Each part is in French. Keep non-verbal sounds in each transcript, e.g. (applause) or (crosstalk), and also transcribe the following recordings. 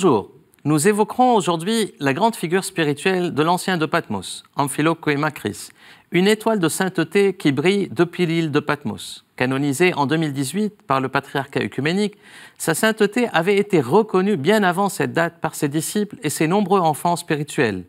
Bonjour. Nous évoquerons aujourd'hui la grande figure spirituelle de l'ancien de Patmos, Macris, une étoile de sainteté qui brille depuis l'île de Patmos. Canonisée en 2018 par le patriarcat œcuménique, sa sainteté avait été reconnue bien avant cette date par ses disciples et ses nombreux enfants spirituels.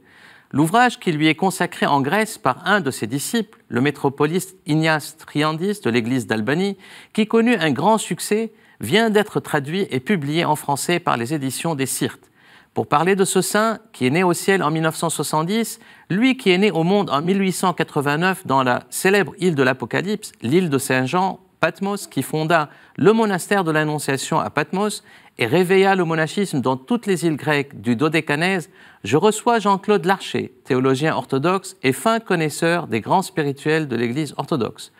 L'ouvrage qui lui est consacré en Grèce par un de ses disciples, le métropoliste Ignace Triandis de l'église d'Albanie, qui connut un grand succès, vient d'être traduit et publié en français par les éditions des Cirtes. Pour parler de ce saint qui est né au ciel en 1970, lui qui est né au monde en 1889 dans la célèbre île de l'Apocalypse, l'île de Saint-Jean, Patmos, qui fonda le monastère de l'Annonciation à Patmos et réveilla le monachisme dans toutes les îles grecques du Dodécanèse, je reçois Jean-Claude Larcher, théologien orthodoxe et fin connaisseur des grands spirituels de l'Église orthodoxe.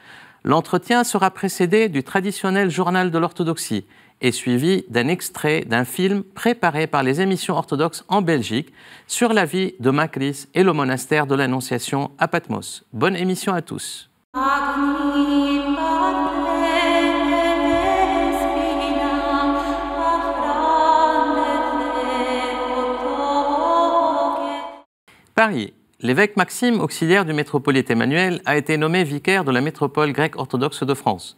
L'entretien sera précédé du traditionnel journal de l'orthodoxie et suivi d'un extrait d'un film préparé par les émissions orthodoxes en Belgique sur la vie de Macris et le monastère de l'Annonciation à Patmos. Bonne émission à tous. Paris, L'évêque Maxime, auxiliaire du métropolite Emmanuel, a été nommé vicaire de la métropole grecque orthodoxe de France.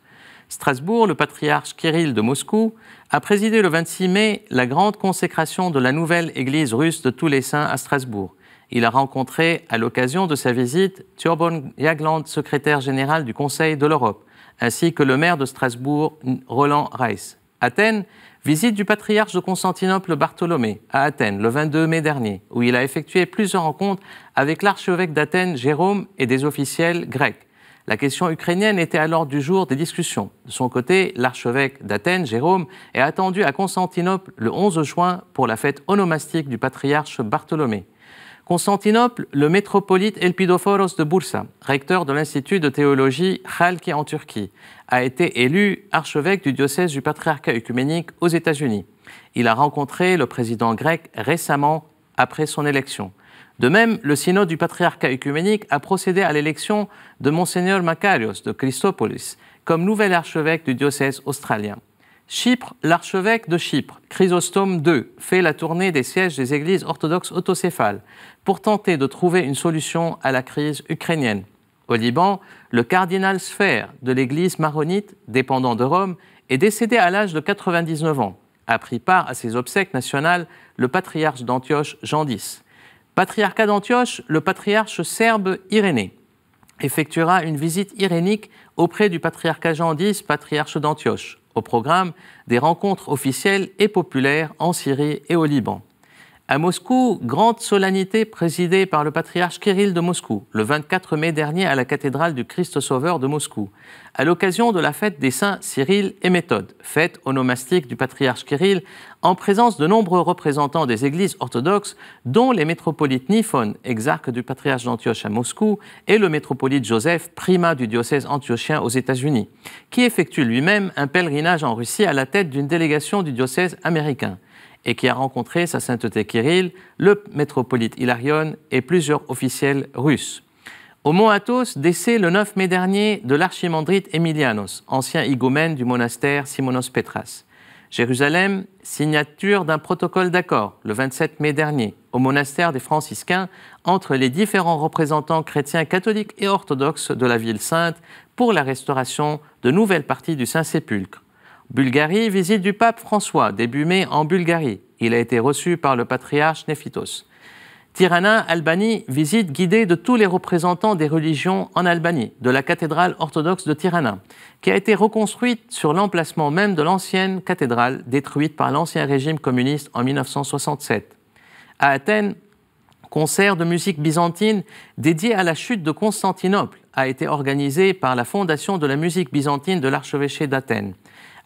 Strasbourg, le patriarche Kirill de Moscou, a présidé le 26 mai la grande consécration de la nouvelle église russe de tous les saints à Strasbourg. Il a rencontré, à l'occasion de sa visite, Thurbon Jagland, secrétaire général du Conseil de l'Europe, ainsi que le maire de Strasbourg, Roland Reiss. Athènes Visite du patriarche de Constantinople Bartholomé à Athènes le 22 mai dernier, où il a effectué plusieurs rencontres avec l'archevêque d'Athènes Jérôme et des officiels grecs. La question ukrainienne était alors du jour des discussions. De son côté, l'archevêque d'Athènes, Jérôme, est attendu à Constantinople le 11 juin pour la fête onomastique du patriarche Bartholomé. Constantinople, le métropolite Elpidophoros de Bursa, recteur de l'Institut de théologie Halki en Turquie, a été élu archevêque du diocèse du patriarcat œcuménique aux États-Unis. Il a rencontré le président grec récemment après son élection. De même, le synode du patriarcat œcuménique a procédé à l'élection de Monseigneur Makarios de Christopolis comme nouvel archevêque du diocèse australien. Chypre, l'archevêque de Chypre, Chrysostome II, fait la tournée des sièges des églises orthodoxes autocéphales pour tenter de trouver une solution à la crise ukrainienne. Au Liban, le cardinal Sphère de l'église maronite, dépendant de Rome, est décédé à l'âge de 99 ans. A pris part à ses obsèques nationales le patriarche d'Antioche Jean X. Patriarcat d'Antioche, le patriarche serbe Irénée effectuera une visite irénique auprès du patriarcat Jean X, patriarche d'Antioche. Au programme, des rencontres officielles et populaires en Syrie et au Liban. À Moscou, grande solennité présidée par le patriarche Kirill de Moscou, le 24 mai dernier à la cathédrale du Christ-Sauveur de Moscou, à l'occasion de la fête des saints Cyril et Méthode, fête onomastique du patriarche Kirill, en présence de nombreux représentants des églises orthodoxes, dont les métropolites Niphon, exarque du patriarche d'Antioche à Moscou, et le métropolite Joseph, primat du diocèse antiochien aux États-Unis, qui effectue lui-même un pèlerinage en Russie à la tête d'une délégation du diocèse américain et qui a rencontré sa sainteté Kirill, le métropolite Hilarion et plusieurs officiels russes. Au mont Athos, décès le 9 mai dernier de l'archimandrite Emilianos, ancien igoumène du monastère Simonos Petras. Jérusalem, signature d'un protocole d'accord le 27 mai dernier au monastère des franciscains entre les différents représentants chrétiens catholiques et orthodoxes de la ville sainte pour la restauration de nouvelles parties du Saint-Sépulcre Bulgarie, visite du pape François, début mai en Bulgarie. Il a été reçu par le patriarche Néphitos. Tirana, Albanie, visite guidée de tous les représentants des religions en Albanie, de la cathédrale orthodoxe de Tirana, qui a été reconstruite sur l'emplacement même de l'ancienne cathédrale détruite par l'ancien régime communiste en 1967. À Athènes, concert de musique byzantine dédié à la chute de Constantinople a été organisé par la Fondation de la musique byzantine de l'archevêché d'Athènes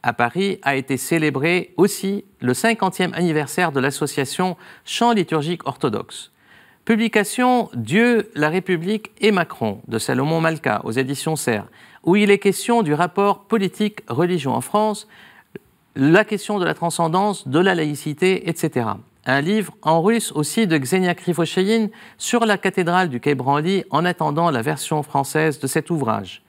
à Paris a été célébré aussi le 50e anniversaire de l'association Chant liturgique orthodoxe. Publication Dieu, la République et Macron de Salomon Malka aux éditions Serres, où il est question du rapport politique-religion en France, la question de la transcendance, de la laïcité, etc. Un livre en russe aussi de Xenia Krivocheyin sur la cathédrale du Quai Branly en attendant la version française de cet ouvrage.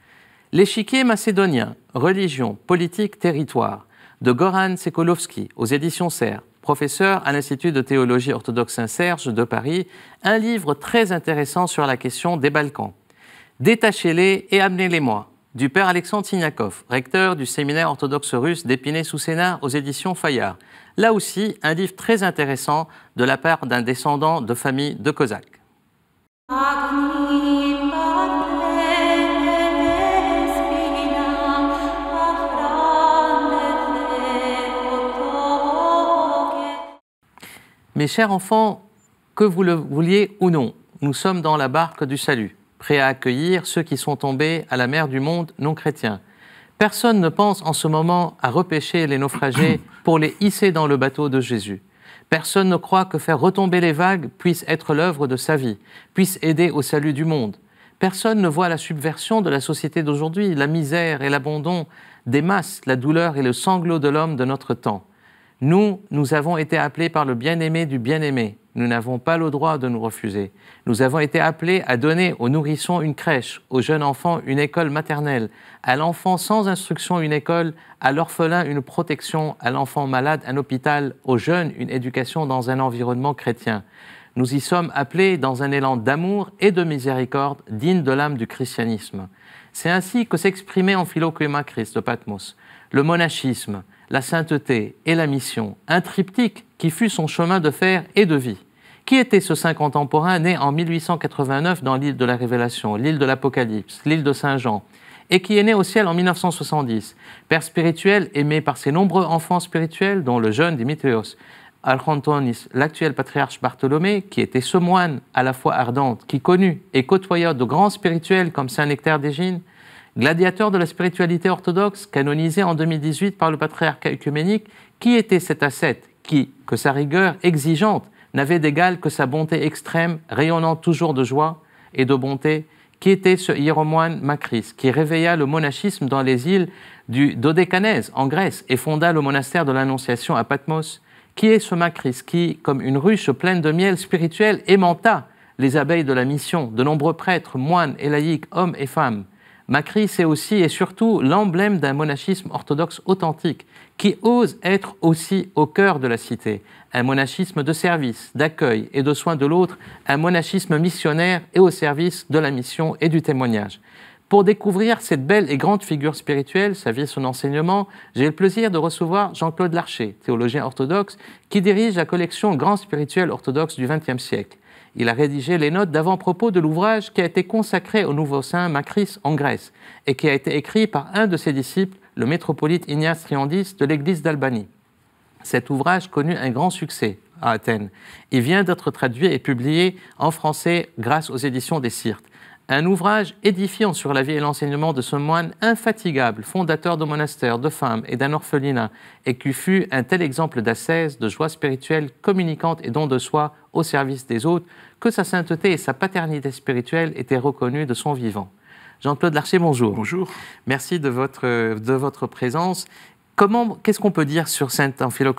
L'échiquier macédonien, religion, politique, territoire, de Goran Sekolovski aux éditions Serres, professeur à l'Institut de théologie orthodoxe Saint-Serge de Paris, un livre très intéressant sur la question des Balkans. Détachez-les et amenez-les-moi, du père Alexandre Signakov, recteur du séminaire orthodoxe russe d'Épinay-sous-Sénat aux éditions Fayard. Là aussi, un livre très intéressant de la part d'un descendant de famille de Cosaques. Mes chers enfants, que vous le vouliez ou non, nous sommes dans la barque du salut, prêts à accueillir ceux qui sont tombés à la mer du monde non chrétien. Personne ne pense en ce moment à repêcher les naufragés (coughs) pour les hisser dans le bateau de Jésus. Personne ne croit que faire retomber les vagues puisse être l'œuvre de sa vie, puisse aider au salut du monde. Personne ne voit la subversion de la société d'aujourd'hui, la misère et l'abandon des masses, la douleur et le sanglot de l'homme de notre temps. Nous, nous avons été appelés par le bien-aimé du bien-aimé. Nous n'avons pas le droit de nous refuser. Nous avons été appelés à donner aux nourrissons une crèche, aux jeunes enfants une école maternelle, à l'enfant sans instruction une école, à l'orphelin une protection, à l'enfant malade un hôpital, aux jeunes une éducation dans un environnement chrétien. Nous y sommes appelés dans un élan d'amour et de miséricorde digne de l'âme du christianisme. C'est ainsi que s'exprimait en Philoquema Christ de Patmos le monachisme, la sainteté et la mission, un triptyque qui fut son chemin de fer et de vie. Qui était ce saint contemporain né en 1889 dans l'île de la Révélation, l'île de l'Apocalypse, l'île de Saint Jean, et qui est né au ciel en 1970, père spirituel aimé par ses nombreux enfants spirituels, dont le jeune Dimitrios, Alchantonis, l'actuel patriarche Bartholomé, qui était ce moine à la fois ardente, qui connut et côtoya de grands spirituels comme Saint Nectaire d'Égine, Gladiateur de la spiritualité orthodoxe, canonisé en 2018 par le patriarcat œcuménique, qui était cet ascète qui, que sa rigueur exigeante n'avait d'égal que sa bonté extrême, rayonnant toujours de joie et de bonté, qui était ce hiéromoine Macris, qui réveilla le monachisme dans les îles du Dodécanèse, en Grèce, et fonda le monastère de l'Annonciation à Patmos. Qui est ce Macris qui, comme une ruche pleine de miel spirituel, aimanta les abeilles de la mission, de nombreux prêtres, moines et laïcs, hommes et femmes Macri, c'est aussi et surtout l'emblème d'un monachisme orthodoxe authentique, qui ose être aussi au cœur de la cité, un monachisme de service, d'accueil et de soin de l'autre, un monachisme missionnaire et au service de la mission et du témoignage. Pour découvrir cette belle et grande figure spirituelle, sa vie et son enseignement, j'ai le plaisir de recevoir Jean-Claude Larcher, théologien orthodoxe, qui dirige la collection Grand spirituel orthodoxe du XXe siècle il a rédigé les notes d'avant-propos de l'ouvrage qui a été consacré au nouveau saint Macris en Grèce et qui a été écrit par un de ses disciples, le métropolite Ignace Triandis de l'église d'Albanie. Cet ouvrage connut un grand succès à Athènes. Il vient d'être traduit et publié en français grâce aux éditions des Sirtes. Un ouvrage édifiant sur la vie et l'enseignement de ce moine infatigable, fondateur de monastères, de femmes et d'un orphelinat, et qui fut un tel exemple d'ascèse, de joie spirituelle communicante et don de soi au service des autres, que sa sainteté et sa paternité spirituelle étaient reconnues de son vivant. Jean-Claude Larcher, bonjour. Bonjour. Merci de votre, de votre présence. Qu'est-ce qu'on peut dire sur saint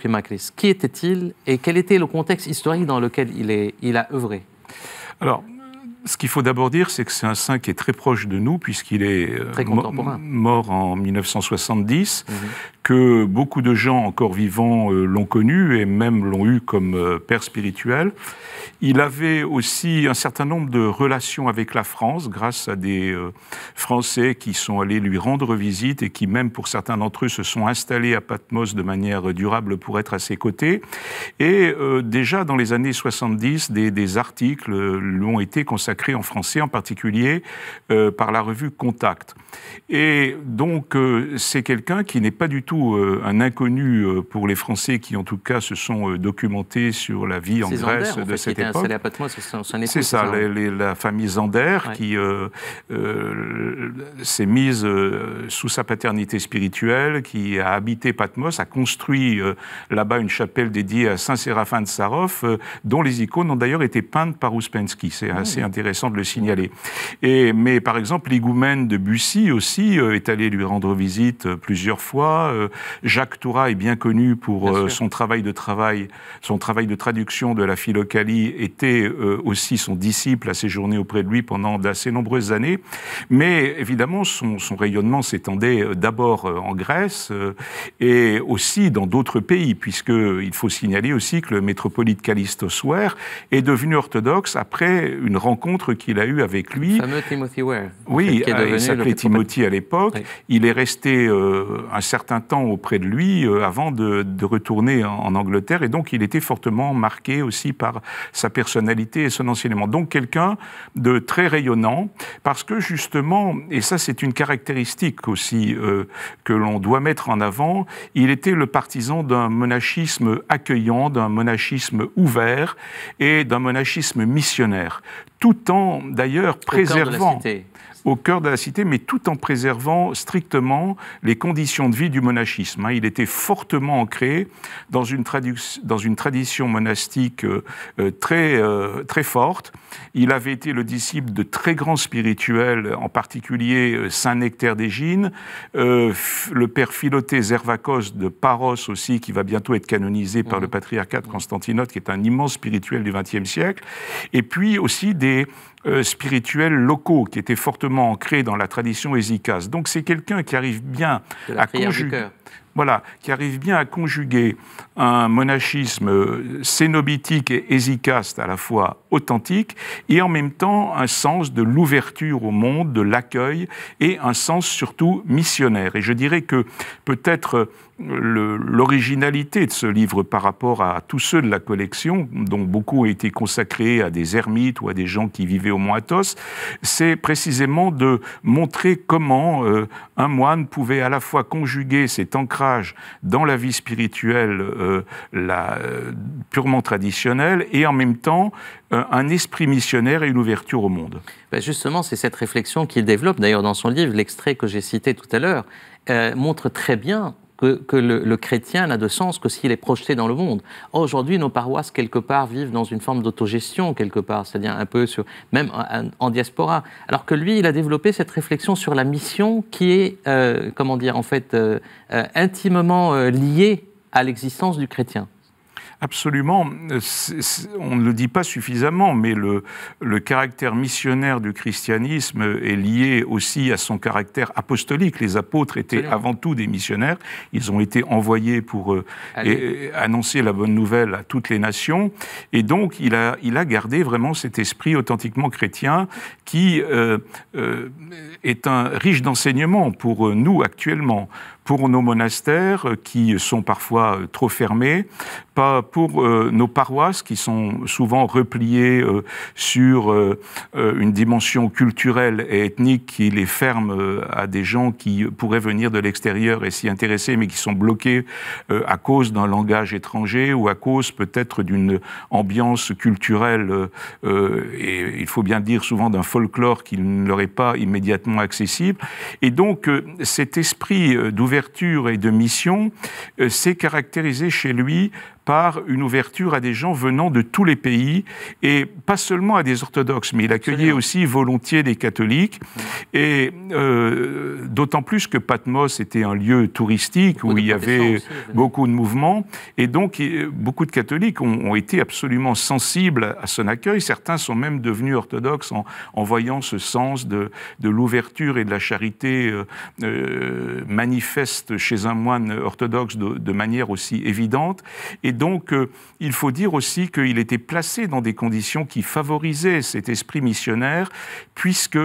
Macris Qui était-il et quel était le contexte historique dans lequel il, est, il a œuvré Alors, ce qu'il faut d'abord dire, c'est que c'est un saint qui est très proche de nous, puisqu'il est euh, mort en 1970, que beaucoup de gens encore vivants euh, l'ont connu et même l'ont eu comme euh, père spirituel. Il avait aussi un certain nombre de relations avec la France grâce à des euh, Français qui sont allés lui rendre visite et qui même pour certains d'entre eux se sont installés à Patmos de manière durable pour être à ses côtés. Et déjà dans les années 70, des, articles articles ont été consacrés en français, en particulier par la revue Contact. Et donc c'est quelqu'un qui n'est pas du tout euh, un inconnu euh, pour les Français qui, en tout cas, se sont euh, documentés sur la vie en Grèce de cette époque. c'est ça, hein. la famille Zander qui s'est mise sous sa paternité spirituelle, qui a habité Patmos, a construit là-bas une chapelle dédiée à Saint Séraphin de Sarov, dont les icônes ont d'ailleurs été peintes par Ouspensky. C'est ah assez intéressant de le signaler. Et, mais par exemple, l'Igoumène de Bussy aussi est allé lui rendre visite plusieurs fois. Jacques Toura est bien connu pour euh, son travail de travail, son travail de traduction de la philocalie était euh, aussi son disciple à séjourner auprès de lui pendant d'assez nombreuses années. Mais évidemment, son, rayonnement s'étendait euh, d'abord en Grèce et aussi dans d'autres pays, puisqu'il faut signaler aussi que le métropolite Callistos Ware est devenu orthodoxe après une rencontre qu'il a eue avec lui. Le fameux Timothy Ware. Oui, il s'appelait Timothy à l'époque. Il est resté un certain auprès de lui euh, avant de, retourner en, Angleterre. Et donc, il était fortement marqué aussi par sa personnalité et son enseignement. Donc, quelqu'un de très rayonnant, parce que justement, et ça, c'est une caractéristique aussi euh, que l'on doit mettre en avant, il était le partisan d'un monachisme accueillant, d'un monachisme ouvert et d'un monachisme missionnaire, tout en d'ailleurs préservant. la au cœur de la cité, mais tout en préservant strictement les conditions de vie du monachisme. Hein. Il était fortement ancré dans une, tradition monastique euh, euh, très, euh, très forte. Il avait été le disciple de très grands spirituels, en particulier Saint Nectaire d'Égine, le père Philoté Zervakos de Paros aussi, qui va bientôt être canonisé par le mmh. patriarcat de Constantinople, qui est un immense spirituel du XXe siècle, et puis aussi des, euh, spirituels locaux qui étaient fortement ancrés dans la tradition Ézikase. Donc c'est quelqu'un qui arrive bien à conjuguer. Voilà, qui arrive bien à conjuguer un monachisme euh, cénobitique et hésicaste à la fois authentique et en même temps un sens de l'ouverture au monde, de l'accueil et un sens surtout missionnaire. Et je dirais que peut-être euh, l'originalité de ce livre par rapport à tous ceux de la collection, dont beaucoup ont été consacrés à des ermites ou à des gens qui vivaient au Mont Athos, c'est précisément de montrer comment euh, un moine pouvait à la fois conjuguer cet ancrage dans la vie spirituelle euh, euh, purement traditionnelle et en même temps euh, un esprit missionnaire et une ouverture au monde. Ben justement, c'est cette réflexion qu'il développe d'ailleurs dans son livre, l'extrait que j'ai cité tout à l'heure, montre très bien que, le, chrétien n'a de sens que s'il est projeté dans le monde. Aujourd'hui, nos paroisses, quelque part, vivent dans une forme d'autogestion, quelque part, c'est-à-dire un peu sur, même en, diaspora. Alors que lui, il a développé cette réflexion sur la mission qui est, euh, comment dire, en fait, euh, euh, intimement liée à l'existence du chrétien. Absolument. On ne le dit pas suffisamment, mais le, caractère missionnaire du christianisme est lié aussi à son caractère apostolique. Les apôtres étaient avant tout des missionnaires. Ils ont été envoyés pour euh, euh, annoncer la bonne nouvelle à toutes les nations. Et donc, il a, gardé vraiment cet esprit authentiquement chrétien qui euh, est un riche d'enseignements pour nous actuellement pour nos monastères qui sont parfois euh, trop fermés, pas pour euh, nos paroisses qui sont souvent repliées euh, sur une dimension culturelle et ethnique qui les ferme à des gens qui pourraient venir de l'extérieur et s'y intéresser, mais qui sont bloqués à cause d'un langage étranger ou à cause peut-être d'une ambiance culturelle, et il faut bien dire souvent d'un folklore qui ne leur est pas immédiatement accessible. Et donc cet esprit d'ouverture et de mission euh, s'est caractérisé chez lui par une ouverture à des gens venant de tous les pays, et pas seulement à des orthodoxes, mais il accueillait aussi volontiers des catholiques, et euh, d'autant plus que Patmos était un lieu touristique où il y avait beaucoup de mouvements, et donc euh, beaucoup de catholiques ont, été absolument sensibles à son accueil, certains sont même devenus orthodoxes en, voyant ce sens de, l'ouverture et de la charité euh, manifeste chez un moine orthodoxe de, de manière aussi évidente, et donc, euh, il faut dire aussi qu'il était placé dans des conditions qui favorisaient cet esprit missionnaire, puisque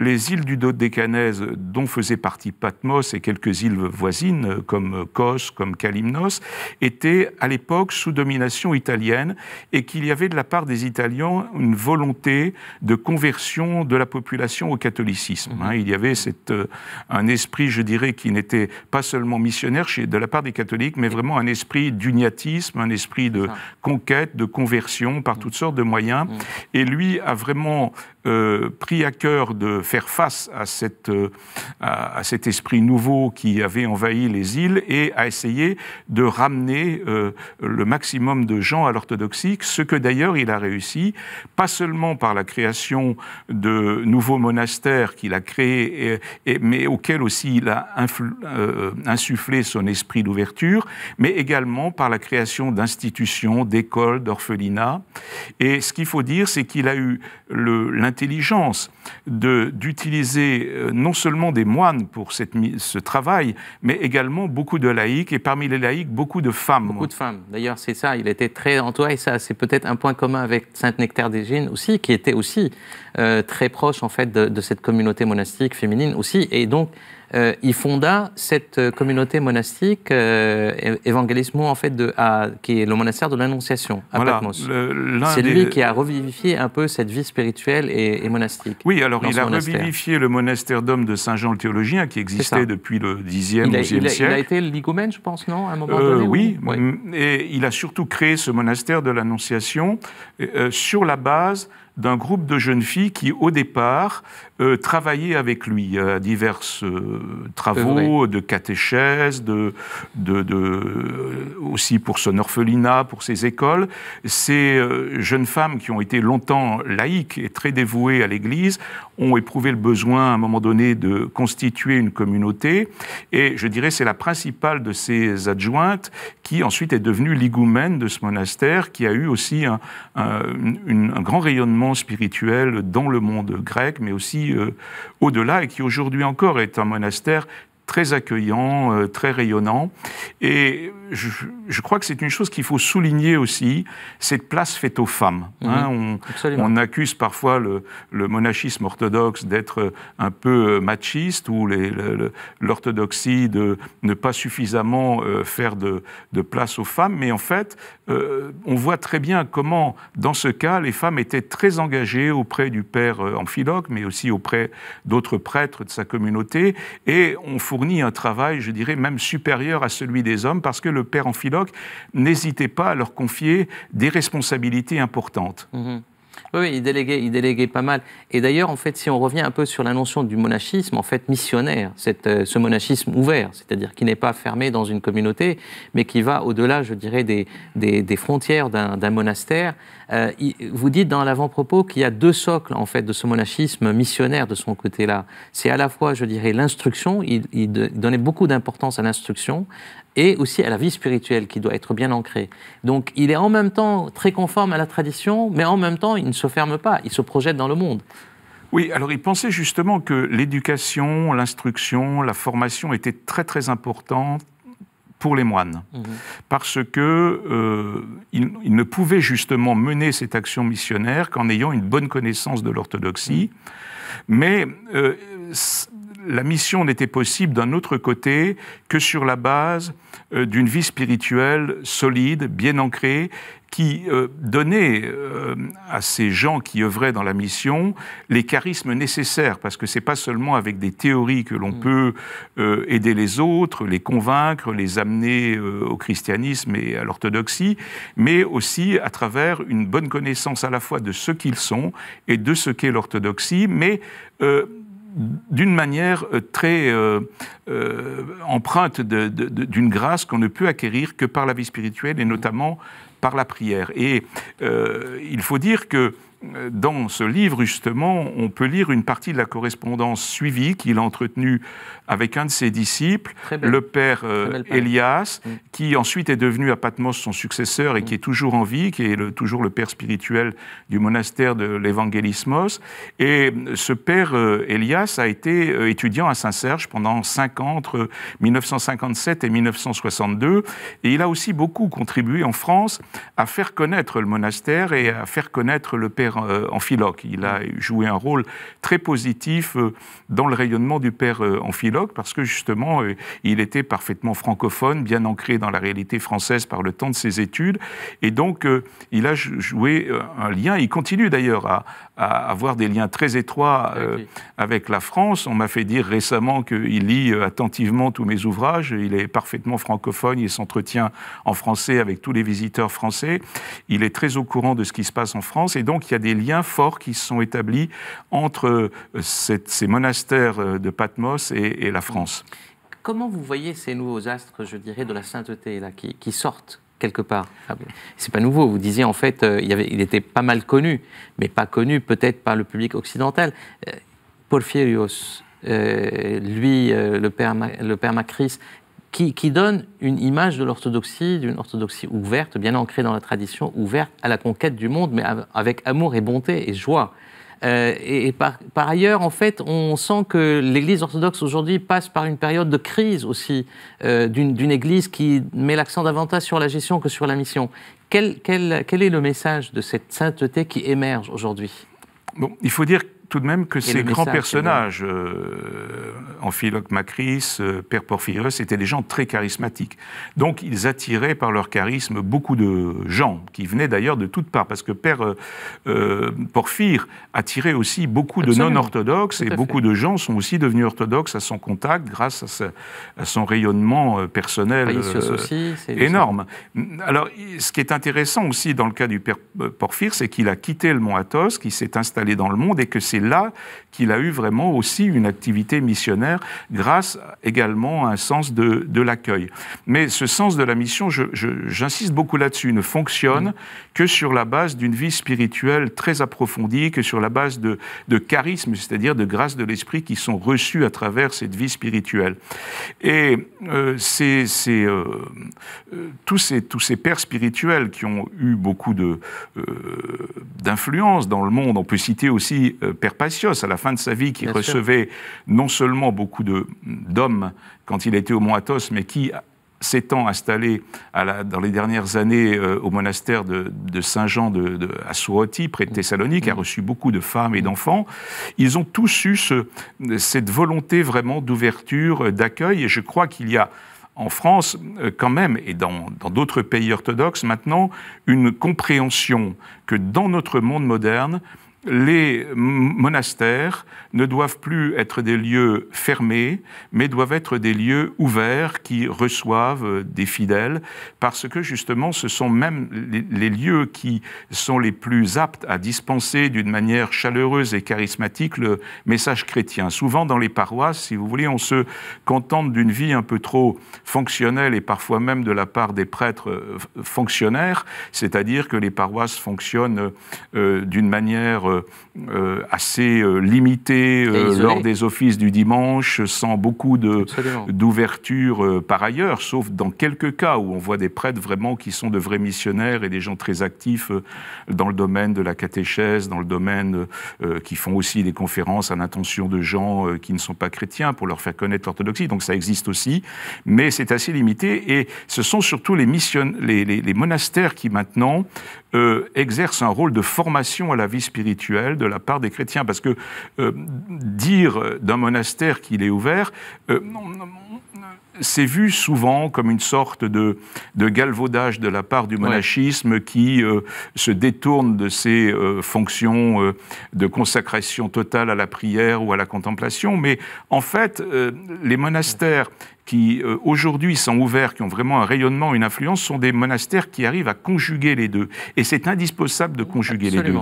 les îles du Dodécanèse, dont faisait partie Patmos et quelques îles voisines, euh, comme Kos, comme Kalymnos, étaient à l'époque sous domination italienne et qu'il y avait de la part des Italiens une volonté de conversion de la population au catholicisme. Hein. Mhm. Il y avait cette, euh, un esprit, je dirais, qui n'était pas seulement missionnaire chez, de la part des catholiques, mais vraiment un esprit d'uniatisme un esprit de conquête, de conversion par mm. toutes sortes de moyens. Mm. Et lui a vraiment euh, pris à cœur de faire face à, cette, euh, à, cet esprit nouveau qui avait envahi les îles et a essayé de ramener euh, le maximum de gens à l'orthodoxie, ce que d'ailleurs il a réussi, pas seulement par la création de nouveaux monastères qu'il a créés, et, mais auxquels aussi il a insufflé son esprit d'ouverture, mais également par la création d'institutions, d'écoles, d'orphelinats. Et ce qu'il faut dire, c'est qu'il a eu l'intérêt de d'utiliser euh, non seulement des moines pour cette, ce travail, mais également beaucoup de laïcs, et parmi les laïcs, beaucoup de femmes. Beaucoup de femmes. D'ailleurs, c'est ça, il était très en et ça, c'est peut-être un point commun avec Sainte-Nectaire d'Égine aussi, qui était aussi euh, très proche, en fait, de cette communauté monastique féminine aussi, et donc, euh, il fonda cette euh, communauté monastique, euh, en fait, de, qui est le monastère de l'Annonciation, à Patmos. C'est lui qui a revivifié un peu cette vie spirituelle et, monastique. Oui, alors il a revivifié le monastère d'hommes de Saint Jean le Théologien, qui existait depuis le 10e, siècle. Il a été ligomène, je pense, non, euh, oui. Mm, et il a surtout créé ce monastère de l'Annonciation sur la base d'un groupe de jeunes filles qui, au départ, euh, travaillaient avec lui euh, à divers euh, travaux de catéchèse, de, de, aussi pour son orphelinat, pour ses écoles. Ces jeunes femmes qui ont été longtemps laïques et très dévouées à l'Église ont éprouvé le besoin, à un moment donné, de constituer une communauté. Et je dirais, c'est la principale de ces adjointes qui, ensuite, est devenue ligoumen de ce monastère, qui a eu aussi un, un grand rayonnement spirituel dans le monde grec, mais aussi euh, au-delà, et qui aujourd'hui encore est un monastère très accueillant, euh, très rayonnant. Et je, crois que c'est une chose qu'il faut souligner aussi, cette place faite aux femmes. Hein. Mhm. on, accuse parfois le, monachisme orthodoxe d'être un peu euh, machiste ou l'orthodoxie de ne pas suffisamment euh, faire de, place aux femmes, mais en fait, euh, on voit très bien comment, dans ce cas, les femmes étaient très engagées auprès du père Amphiloque, mais aussi auprès d'autres prêtres de sa communauté, et on fournit un travail, je dirais, même supérieur à celui des hommes, parce que le père Amphiloque, n'hésitez pas à leur confier des responsabilités importantes. Mhm. Oui, il déléguait, il pas mal. Et d'ailleurs, en fait, si on revient un peu sur la notion du monachisme, en fait, missionnaire, euh, ce monachisme ouvert, c'est-à-dire qui n'est pas fermé dans une communauté, mais qui va au-delà, je dirais, des, frontières d'un monastère. Euh, vous dites dans l'avant-propos qu'il y a deux socles, en fait, de ce monachisme missionnaire de son côté-là. C'est à la fois, je dirais, l'instruction, il, donnait beaucoup d'importance à l'instruction, et aussi à la vie spirituelle qui doit être bien ancrée. Donc il est en même temps très conforme à la tradition, mais en même temps il ne se ferme pas, il se projette dans le monde. Oui, alors il pensait justement que l'éducation, l'instruction, la formation étaient très très importantes pour les moines, mhm. parce que euh, ne pouvaient justement mener cette action missionnaire qu'en ayant une bonne connaissance de l'orthodoxie. Mhm. Mais euh, la mission n'était possible d'un autre côté que sur la base euh, d'une vie spirituelle solide, bien ancrée, qui euh, donnait euh, à ces gens qui œuvraient dans la mission les charismes nécessaires, parce que c'est pas seulement avec des théories que l'on mm. peut aider les autres, les convaincre, les amener au christianisme et à l'orthodoxie, mais aussi à travers une bonne connaissance à la fois de ce qu'ils sont et de ce qu'est l'orthodoxie, mais d'une manière euh, très euh, euh, empreinte d'une grâce qu'on ne peut acquérir que par la vie spirituelle et notamment par la prière. Et euh, il faut dire que euh, dans ce livre, justement, on peut lire une partie de la correspondance suivie qu'il a entretenue avec un de ses disciples, le père Elias, mm. qui ensuite est devenu à Patmos son successeur et mm. qui est toujours en vie, qui est toujours le père spirituel du monastère de l'Évangélismos. Et ce père Elias a été étudiant à Saint-Serge pendant cinq entre 1957 et 1962. Et il a aussi beaucoup contribué en France à faire connaître le monastère et à faire connaître le père euh, Amphiloque. Il a joué un rôle très positif euh, dans le rayonnement du père euh, Amphiloque parce que justement, il était parfaitement francophone, bien ancré dans la réalité française par le temps de ses études. Et donc, il a joué un lien, il continue d'ailleurs à, à avoir des liens très étroits ah, euh, avec la France. On m'a fait dire récemment qu'il lit euh, attentivement tous mes ouvrages. Il est parfaitement francophone. Il s'entretient en français avec tous les visiteurs français. Il est très au courant de ce qui se passe en France. Et donc, il y a des liens forts qui se sont établis entre euh, ces monastères de Patmos et, la France. Comment vous voyez ces nouveaux astres, je dirais, de la sainteté là, qui sortent part. Ah C'est pas nouveau. Vous disiez en fait, euh, il, avait, était pas mal connu, mais pas connu peut-être par le public occidental. Euh, Paul Fierios, euh, lui, le père, Macris, qui, donne une image de l'orthodoxie, d'une orthodoxie ouverte, bien ancrée dans la tradition, ouverte à la conquête du monde, mais avec amour et bonté et joie. Euh, et, par, ailleurs, en fait, on sent que l'Église orthodoxe aujourd'hui passe par une période de crise aussi, euh, d'une Église qui met l'accent davantage sur la gestion que sur la mission. Quel, est le message de cette sainteté qui émerge aujourd'hui Bon, il faut dire tout de même que ces grands personnages, euh, Amphiloque Macris, euh, Père Porphyre, étaient des gens très charismatiques. Donc ils attiraient par leur charisme beaucoup de gens qui venaient d'ailleurs de toutes parts, parce que Père euh, euh, Porphyre attirait aussi beaucoup de non-orthodoxes et beaucoup de gens sont aussi devenus orthodoxes à son contact grâce à, son rayonnement personnel énorme. Alors ce qui est intéressant aussi dans le cas du Père Porphyre, c'est qu'il a quitté le mont Athos, qu'il s'est installé dans le monde et que c'est là qu'il a eu vraiment aussi une activité missionnaire grâce également à un sens de, de l'accueil. Mais ce sens de la mission, j'insiste beaucoup là-dessus, ne fonctionne mm. que sur la base d'une vie spirituelle très approfondie, que sur la base de, de charisme, c'est-à-dire de grâce de l'esprit qui sont reçus à travers cette vie spirituelle. Et euh, c'est euh, euh, tous, ces, tous ces pères spirituels qui ont eu beaucoup d'influence dans le monde, on peut citer aussi Père Passios, à la fin de sa vie, qui recevait non seulement beaucoup d'hommes quand il était au Mont Athos, mais qui s'étant installé à la, dans les dernières années euh, au monastère de, Saint-Jean de, de, à près de mm. Thessalonique, a mm. reçu beaucoup de femmes et d'enfants. Ils ont tous eu cette volonté vraiment d'ouverture, d'accueil, et je crois qu'il y a en France, euh, quand même, et dans d'autres pays orthodoxes maintenant, une compréhension que dans notre monde moderne, les monastères ne doivent plus être des lieux fermés, mais doivent être des lieux ouverts qui reçoivent euh, des fidèles, parce que justement, ce sont même les, lieux qui sont les plus aptes à dispenser d'une manière chaleureuse et charismatique le message chrétien. Souvent, dans les paroisses, si vous voulez, on se contente d'une vie un peu trop fonctionnelle et parfois même de la part des prêtres euh, fonctionnaires, c'est-à-dire que les paroisses fonctionnent euh, d'une manière euh, euh, assez euh, limité lors des offices du dimanche, sans beaucoup d'ouverture par ailleurs, sauf dans quelques cas où on voit des prêtres vraiment qui sont de vrais missionnaires et des gens très actifs dans le domaine de la catéchèse, dans le domaine qui font aussi des conférences à l'intention de gens qui ne sont pas chrétiens pour leur faire connaître l'orthodoxie. Donc ça existe aussi, mais c'est assez limité. Et ce sont surtout les, les, les monastères qui maintenant euh, exerce un rôle de formation à la vie spirituelle de la part des chrétiens. Parce que euh, dire d'un monastère qu'il est ouvert, euh, c'est vu souvent comme une sorte de, galvaudage de la part du monachisme qui se détourne de ses fonctions de consacration totale à la prière ou à la contemplation. Mais en fait, les monastères qui euh, aujourd'hui sont ouverts, qui ont vraiment un rayonnement, une influence, sont des monastères qui arrivent à conjuguer les deux. Et c'est indispensable de conjuguer les deux.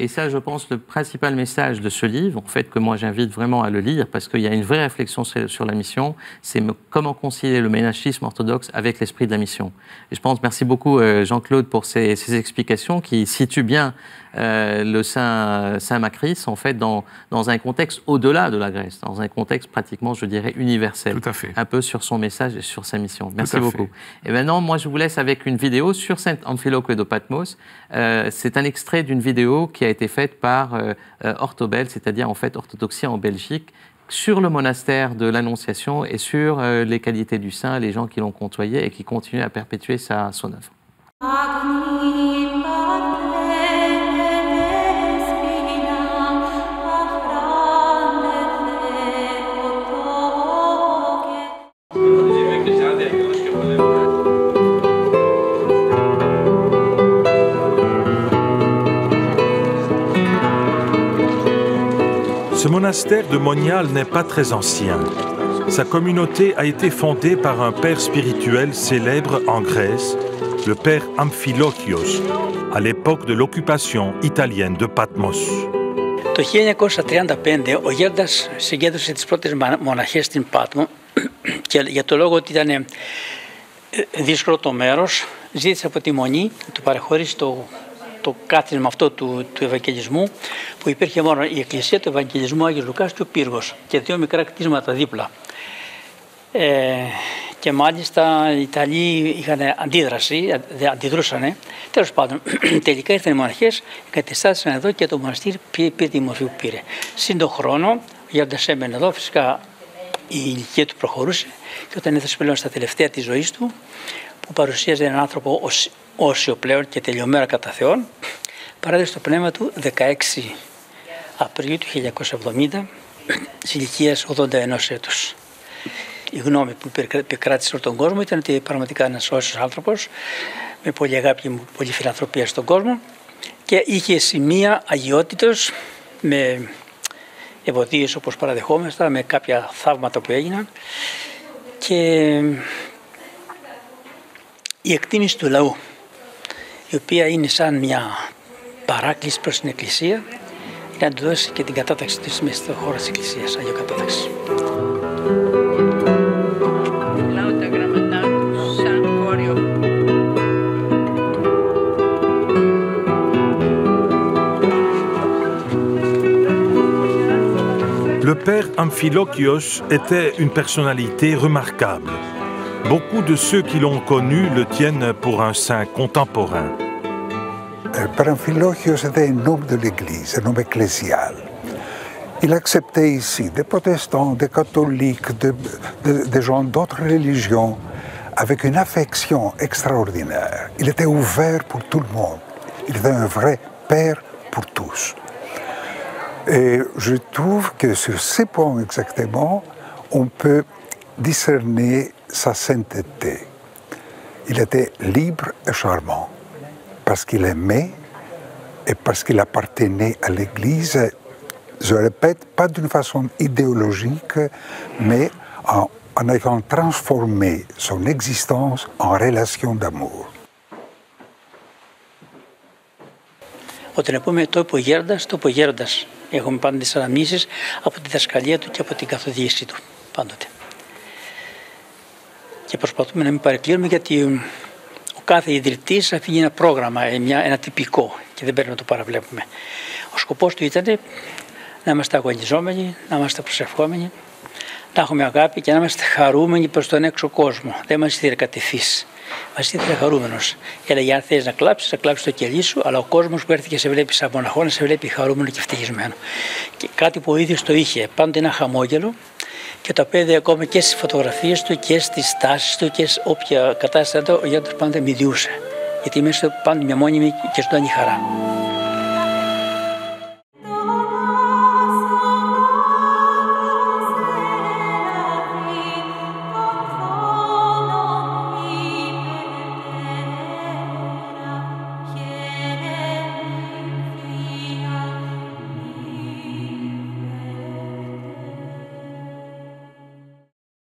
Et ça, je pense, le principal message de ce livre, en fait, que moi j'invite vraiment à le lire, parce qu'il y a une vraie réflexion sur la mission, c'est comment concilier le ménachisme orthodoxe avec l'esprit de la mission. Et je pense, merci beaucoup euh, Jean-Claude pour ces explications qui situent bien euh, le Saint, Saint Macris en fait dans, dans un contexte au-delà de la Grèce, dans un contexte pratiquement, je dirais, universel. Tout fait. Un peu sur son message et sur sa mission. Merci beaucoup. Et maintenant, moi, je vous laisse avec une vidéo sur Saint Amphiloque de Patmos. Euh, c'est un extrait d'une vidéo qui a été faite par euh, Orthobel, c'est-à-dire en fait orthodoxie en Belgique, sur le monastère de l'Annonciation et sur les qualités du saint, les gens qui l'ont côtoyé et qui continuent à perpétuer sa, son œuvre. monastère de Monial n'est pas très ancien. Sa communauté a été fondée par un père spirituel célèbre en Grèce, le père Amphilochios, à l'époque de l'occupation italienne de Patmos. En 1935 ο Γέρντας συγκέντρωσε τις πρώτες μοναχές στην Patmos, (clears throat) και για το λόγο ότι ήταν δύσκολο το μέρος ζήτησε από τη Μονή de του le το κάθισμα αυτό του, του Ευαγγελισμού που υπήρχε μόνο η Εκκλησία του Ευαγγελισμού Άγιος Λουκά και ο πύργο και δύο μικρά κτίσματα δίπλα. Ε, και μάλιστα οι Ιταλοί είχαν αντίδραση, αντιδρούσαν. Τέλο πάντων, (clears throat) τελικά ήρθαν οι μοναχέ, κατεστάθησαν εδώ και το μοναστήρι πήρε τη μορφή που πήρε. Συν τον χρόνο, ο Γιάννη έμενε εδώ, φυσικά η ηλικία του προχωρούσε και όταν έφτασε πλέον στα τελευταία τη ζωή του, που παρουσίαζε έναν άνθρωπο όσιο πλέον και τελειωμένα κατά Θεόν, το πνεύμα του 16 Απριλίου του 1970, σε ηλικία 81 έτου. Η γνώμη που επικράτησε όλο τον κόσμο ήταν ότι πραγματικά ένα όσιο άνθρωπο, με πολύ αγάπη και πολύ φιλανθρωπία στον κόσμο και είχε σημεία αγιότητος με ευωδίες όπως παραδεχόμαστε, με κάποια θαύματα που έγιναν και η εκτίμηση του λαού, η οποία είναι σαν μια παράκληση προς την Εκκλησία, για να του δώσει και την κατάταξη της μέσα στο χώρο της Εκκλησίας, Άγιο Κατάταξη. Le père Amphilochios était une personnalité remarquable. Beaucoup de ceux qui l'ont connu le tiennent pour un saint contemporain. Eh, Philochio, était un homme de l'Église, un homme ecclésial. Il acceptait ici des protestants, des catholiques, des gens d'autres religions, avec une affection extraordinaire. Il était ouvert pour tout le monde. Il était un vrai père pour tous. Et je trouve que sur ces points exactement, on peut discerner sa sainteté. Il était libre et charmant parce qu'il aimait et parce qu'il appartenait à l'Église, je répète, pas d'une façon idéologique, mais en, en ayant transformé son existence en relation d'amour. Όταν επόμενο τόπο γέροντας, de γέροντας. Έχουμε πάντα τις de από τη δασκαλία του και από την καθοδήγηση του πάντοτε. και προσπαθούμε να μην παρεκκλίνουμε γιατί ο κάθε ιδρυτή αφήνει ένα πρόγραμμα, ε, μια, ένα τυπικό και δεν πρέπει να το παραβλέπουμε. Ο σκοπό του ήταν να είμαστε αγωνιζόμενοι, να είμαστε προσευχόμενοι, να έχουμε αγάπη και να είμαστε χαρούμενοι προ τον έξω κόσμο. Δεν μας ήθελε κατηθείς. Μα ήθελε χαρούμενο. Έλεγε: Αν θέλει να κλάψει, να κλάψει το κελί σου, αλλά ο κόσμο που έρθει και σε βλέπει σαν μοναχό, σε βλέπει χαρούμενο και ευτυχισμένο. Και κάτι που ο ίδιο το είχε. Πάντοτε ένα χαμόγελο, και το παιδί ακόμα και στι φωτογραφίε του και στι τάσεις του και σε όποια κατάσταση ήταν ο Γιάννη πάντα μιλούσε, Γιατί μέσα στο πάντα μια μόνιμη και ζωντανή χαρά.